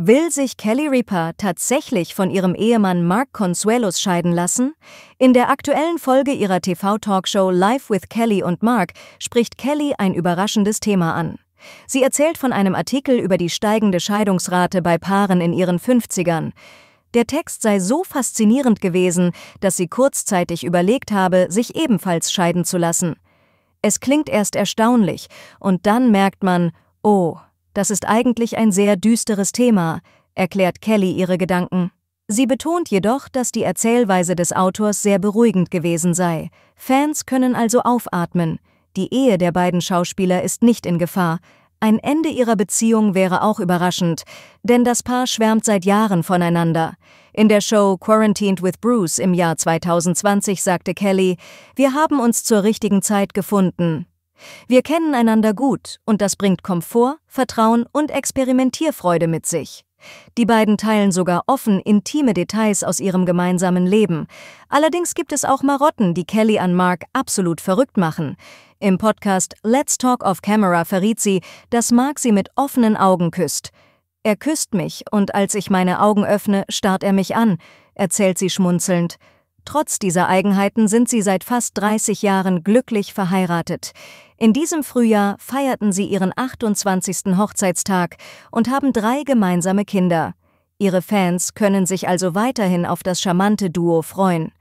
Will sich Kelly Reaper tatsächlich von ihrem Ehemann Mark Consuelos scheiden lassen? In der aktuellen Folge ihrer TV-Talkshow Live with Kelly und Mark spricht Kelly ein überraschendes Thema an. Sie erzählt von einem Artikel über die steigende Scheidungsrate bei Paaren in ihren 50ern. Der Text sei so faszinierend gewesen, dass sie kurzzeitig überlegt habe, sich ebenfalls scheiden zu lassen. Es klingt erst erstaunlich, und dann merkt man, oh, das ist eigentlich ein sehr düsteres Thema, erklärt Kelly ihre Gedanken. Sie betont jedoch, dass die Erzählweise des Autors sehr beruhigend gewesen sei. Fans können also aufatmen. Die Ehe der beiden Schauspieler ist nicht in Gefahr. Ein Ende ihrer Beziehung wäre auch überraschend, denn das Paar schwärmt seit Jahren voneinander. In der Show Quarantined with Bruce im Jahr 2020 sagte Kelly, wir haben uns zur richtigen Zeit gefunden. Wir kennen einander gut und das bringt Komfort, Vertrauen und Experimentierfreude mit sich. Die beiden teilen sogar offen intime Details aus ihrem gemeinsamen Leben. Allerdings gibt es auch Marotten, die Kelly an Mark absolut verrückt machen. Im Podcast Let's Talk Off Camera verriet sie, dass Mark sie mit offenen Augen küsst. Er küsst mich und als ich meine Augen öffne, starrt er mich an, erzählt sie schmunzelnd. Trotz dieser Eigenheiten sind sie seit fast 30 Jahren glücklich verheiratet. In diesem Frühjahr feierten sie ihren 28. Hochzeitstag und haben drei gemeinsame Kinder. Ihre Fans können sich also weiterhin auf das charmante Duo freuen.